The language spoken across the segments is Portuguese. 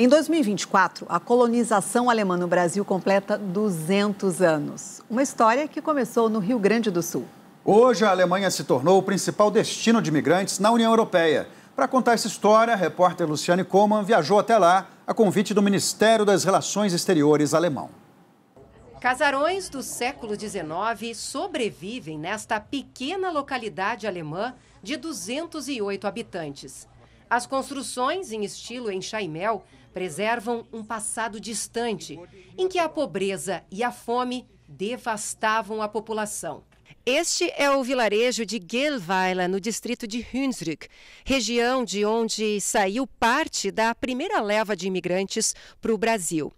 Em 2024, a colonização alemã no Brasil completa 200 anos. Uma história que começou no Rio Grande do Sul. Hoje, a Alemanha se tornou o principal destino de imigrantes na União Europeia. Para contar essa história, a repórter Luciane Koman viajou até lá a convite do Ministério das Relações Exteriores alemão. Casarões do século XIX sobrevivem nesta pequena localidade alemã de 208 habitantes. As construções em estilo enxaimel preservam um passado distante, em que a pobreza e a fome devastavam a população. Este é o vilarejo de Gelweila, no distrito de Hunsrück, região de onde saiu parte da primeira leva de imigrantes para o Brasil.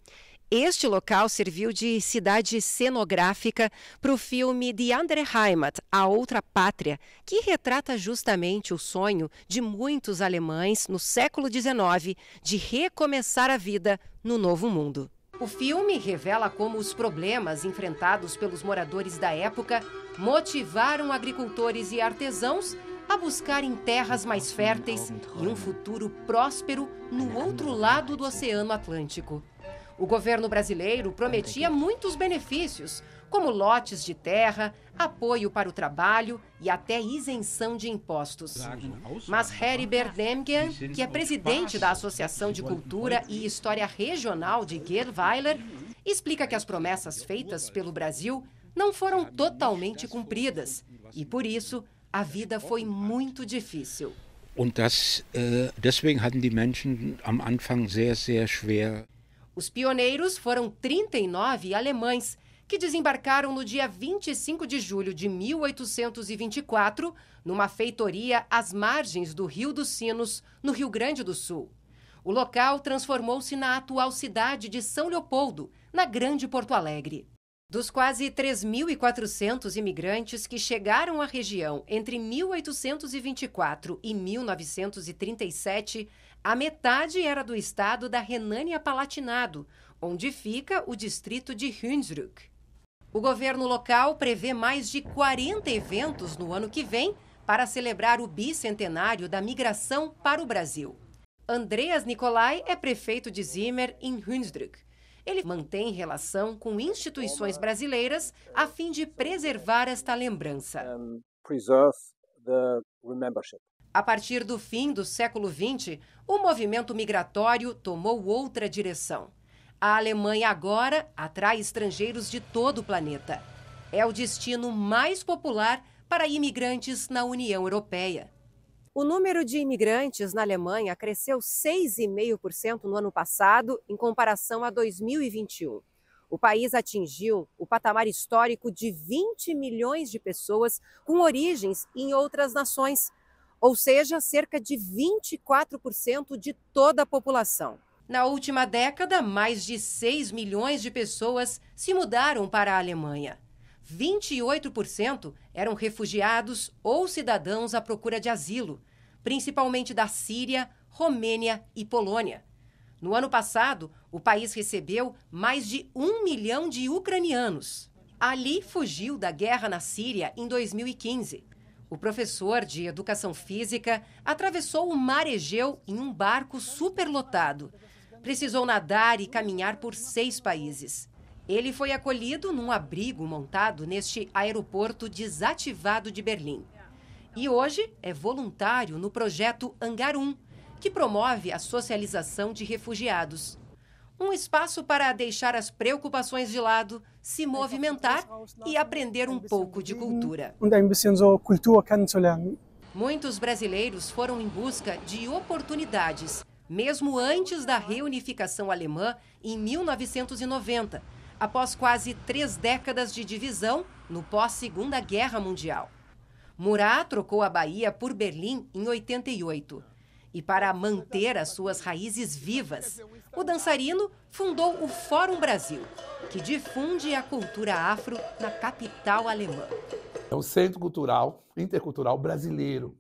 Este local serviu de cidade cenográfica para o filme Die andere Heimat, A Outra Pátria, que retrata justamente o sonho de muitos alemães no século XIX de recomeçar a vida no novo mundo. O filme revela como os problemas enfrentados pelos moradores da época motivaram agricultores e artesãos a buscarem terras mais férteis e um futuro próspero no outro lado do Oceano Atlântico. O governo brasileiro prometia é é? muitos benefícios, como lotes de terra, apoio para o trabalho e até isenção de impostos. Mas Harry Berdemkian, que é presidente da Associação de Cultura e História Regional de Gerweiler, explica que as promessas feitas pelo Brasil não foram totalmente cumpridas e, por isso, a vida foi muito difícil. E äh, deswegen hatten die Menschen am Anfang sehr, sehr schwer. Os pioneiros foram 39 alemães, que desembarcaram no dia 25 de julho de 1824 numa feitoria às margens do Rio dos Sinos, no Rio Grande do Sul. O local transformou-se na atual cidade de São Leopoldo, na Grande Porto Alegre. Dos quase 3.400 imigrantes que chegaram à região entre 1824 e 1937, a metade era do estado da Renânia-Palatinado, onde fica o distrito de Hunsrück. O governo local prevê mais de 40 eventos no ano que vem para celebrar o bicentenário da migração para o Brasil. Andreas Nicolai é prefeito de Zimmer em Hunsrück ele mantém relação com instituições brasileiras a fim de preservar esta lembrança. A partir do fim do século XX, o movimento migratório tomou outra direção. A Alemanha agora atrai estrangeiros de todo o planeta. É o destino mais popular para imigrantes na União Europeia. O número de imigrantes na Alemanha cresceu 6,5% no ano passado, em comparação a 2021. O país atingiu o patamar histórico de 20 milhões de pessoas com origens em outras nações, ou seja, cerca de 24% de toda a população. Na última década, mais de 6 milhões de pessoas se mudaram para a Alemanha. 28% eram refugiados ou cidadãos à procura de asilo, principalmente da Síria, Romênia e Polônia. No ano passado, o país recebeu mais de um milhão de ucranianos. Ali fugiu da guerra na Síria em 2015. O professor de educação física atravessou o mar Egeu em um barco superlotado. Precisou nadar e caminhar por seis países. Ele foi acolhido num abrigo montado neste aeroporto desativado de Berlim. E hoje é voluntário no projeto Angarum, 1, que promove a socialização de refugiados. Um espaço para deixar as preocupações de lado, se movimentar e aprender um pouco de cultura. Muitos brasileiros foram em busca de oportunidades, mesmo antes da reunificação alemã em 1990 após quase três décadas de divisão no pós-Segunda Guerra Mundial. Murat trocou a Bahia por Berlim em 88. E para manter as suas raízes vivas, o dançarino fundou o Fórum Brasil, que difunde a cultura afro na capital alemã. É um centro cultural, intercultural brasileiro.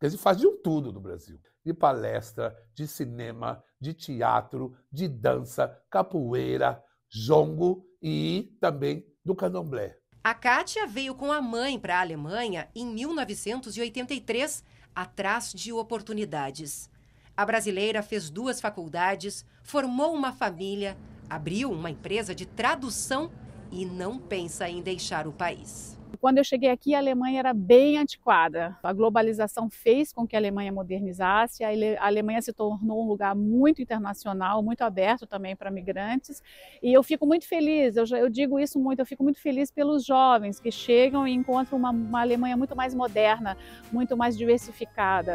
Quer dizer, faz de um tudo no Brasil. De palestra, de cinema, de teatro, de dança, capoeira, Zongo e também do candomblé. A Kátia veio com a mãe para a Alemanha em 1983, atrás de oportunidades. A brasileira fez duas faculdades, formou uma família, abriu uma empresa de tradução e não pensa em deixar o país. Quando eu cheguei aqui, a Alemanha era bem antiquada. A globalização fez com que a Alemanha modernizasse, a Alemanha se tornou um lugar muito internacional, muito aberto também para migrantes. E eu fico muito feliz, eu, eu, digo isso muito, eu fico muito feliz pelos jovens que chegam e encontram uma, uma Alemanha muito mais moderna, muito mais diversificada.